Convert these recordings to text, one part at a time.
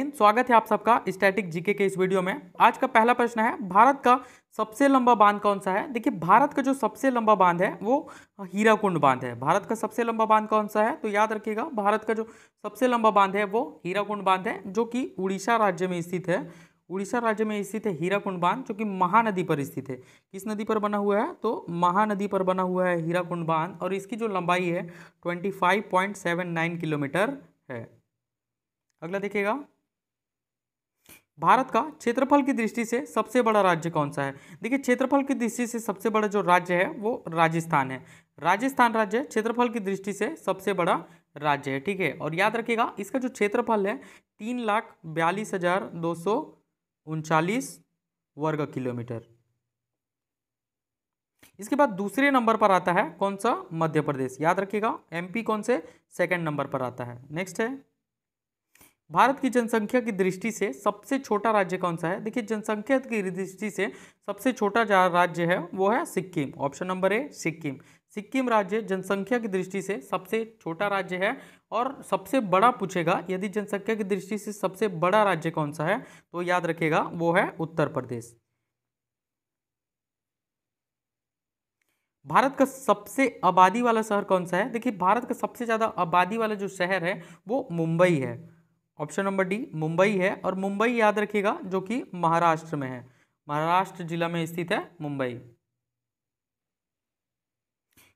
हिंद स्वागत है आप सबका स्टैटिक जीके के इस वीडियो में आज का पहला प्रश्न है भारत का सबसे लंबा बांध कौन सा है देखिए भारत का जो सबसे लंबा बांध है वो हीराकुंड बांध है भारत का सबसे लंबा बांध कौन सा है तो याद रखिएगा भारत का जो सबसे लंबा बांध है वो हीराकुंड बांध है जो कि उड़ीसा राज्य में स्थित है उड़ीसा राज्य में स्थित है हीराकुंड बांध जो कि महानदी पर स्थित है किस नदी पर बना हुआ है तो महानदी पर बना हुआ है हीराकुंड बांध और इसकी जो लंबाई है ट्वेंटी किलोमीटर है अगला देखिएगा भारत का क्षेत्रफल की दृष्टि से सबसे बड़ा राज्य कौन सा है देखिए क्षेत्रफल की दृष्टि से सबसे बड़ा जो राज्य है वो राजस्थान है राजस्थान राज्य क्षेत्रफल की दृष्टि से सबसे बड़ा राज्य है ठीक है और याद रखिएगा इसका जो क्षेत्रफल है तीन लाख बयालीस हजार दो सौ उनचालीस वर्ग किलोमीटर इसके बाद दूसरे नंबर पर आता है कौन सा मध्य प्रदेश याद रखिएगा एमपी कौन से सेकंड नंबर पर आता है नेक्स्ट है भारत की जनसंख्या की दृष्टि से सबसे छोटा राज्य कौन सा है देखिए जनसंख्या की दृष्टि से सबसे छोटा राज्य है वो है Sikkim option number A Sikkim Sikkim राज्य जनसंख्या की दृष्टि से सबसे छोटा राज्य है और सबसे बड़ा पूछेगा यदि जनसंख्या की दृष्टि से सबसे बड़ा राज्य कौन सा है तो याद रखेगा वो है उत्तर प्रदेश भारत का सबसे आबादी वाला शहर कौन सा है देखिए भारत का सबसे ज़्यादा आबादी वाला जो शहर है वो मुंबई है ऑप्शन नंबर डी मुंबई है और मुंबई याद रखिएगा जो कि महाराष्ट्र में है महाराष्ट्र जिला में स्थित है मुंबई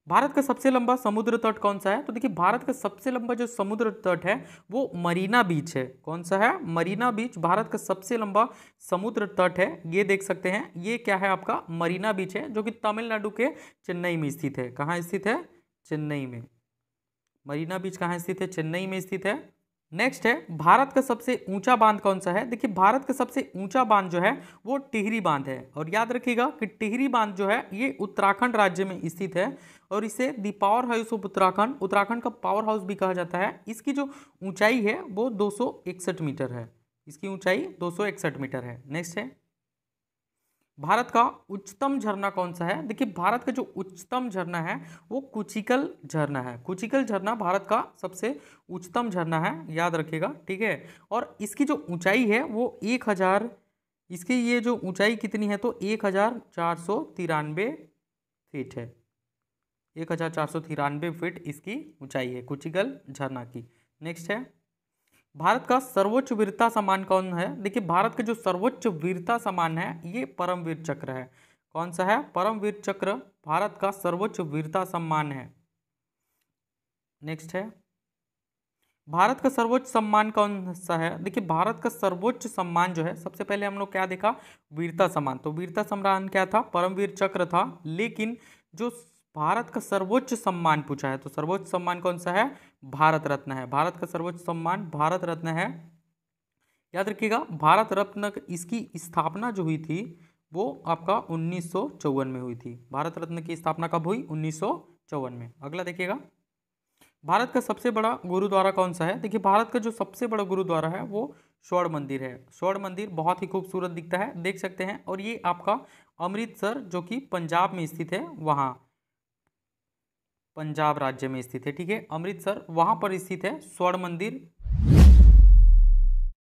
भारत का सबसे लंबा समुद्र तट कौन सा है तो देखिए भारत का सबसे लंबा जो समुद्र तट है वो मरीना बीच है कौन सा है मरीना बीच भारत का सबसे लंबा समुद्र तट है ये देख सकते हैं ये क्या है आपका मरीना बीच है जो कि तमिलनाडु के चेन्नई में स्थित है कहाँ स्थित है चेन्नई में मरीना बीच कहाँ स्थित है चेन्नई में स्थित है नेक्स्ट है भारत का सबसे ऊंचा बांध कौन सा है देखिए भारत का सबसे ऊंचा बांध जो है वो टिहरी बांध है और याद रखिएगा कि टिहरी बांध जो है ये उत्तराखंड राज्य में स्थित है और इसे the powerhouse of Uttarakhand Uttarakhand का पावर हाउस भी कहा जाता है इसकी जो ऊंचाई है वो दो मीटर है इसकी ऊंचाई दो मीटर है नेक्स्ट है भारत का उच्चतम झरना कौन सा है देखिए भारत का जो उच्चतम झरना है वो कुचिकल झरना है कुचिकल झरना भारत का सबसे उच्चतम झरना है याद रखिएगा ठीक है और इसकी जो ऊंचाई है वो एक हज़ार इसकी ये जो ऊंचाई कितनी है तो एक हज़ार चार सौ तिरानवे फीट है एक हज़ार चार सौ तिरानवे फीट इसकी ऊंचाई है कुचिकल झरना की नेक्स्ट है भारत का सर्वोच्च वीरता सम्मान कौन है देखिए भारत का जो सर्वोच्च वीरता सम्मान है ये परमवीर चक्र है कौन सा है परमवीर चक्र भारत का सर्वोच्च वीरता सम्मान है नेक्स्ट है भारत का सर्वोच्च सम्मान कौन सा है देखिए भारत का सर्वोच्च सम्मान जो है सबसे पहले हम लोग क्या देखा वीरता सम्मान तो वीरता सम्मान क्या था परमवीर चक्र था लेकिन जो भारत का सर्वोच्च सम्मान पूछा है तो सर्वोच्च सम्मान कौन सा है भारत रत्न है भारत का सर्वोच्च सम्मान भारत रत्न है याद रखिएगा भारत रत्न इसकी स्थापना जो हुई थी वो आपका उन्नीस में हुई थी भारत रत्न की स्थापना कब हुई उन्नीस में अगला देखिएगा भारत का सबसे बड़ा गुरुद्वारा कौन सा है देखिए भारत का जो सबसे बड़ा गुरुद्वारा है वो स्वर्ण मंदिर है स्वर्ण मंदिर बहुत ही खूबसूरत दिखता है देख सकते हैं और ये आपका अमृतसर जो कि पंजाब में स्थित है वहाँ पंजाब राज्य में स्थित है ठीक है अमृतसर वहाँ पर स्थित है स्वर्ण मंदिर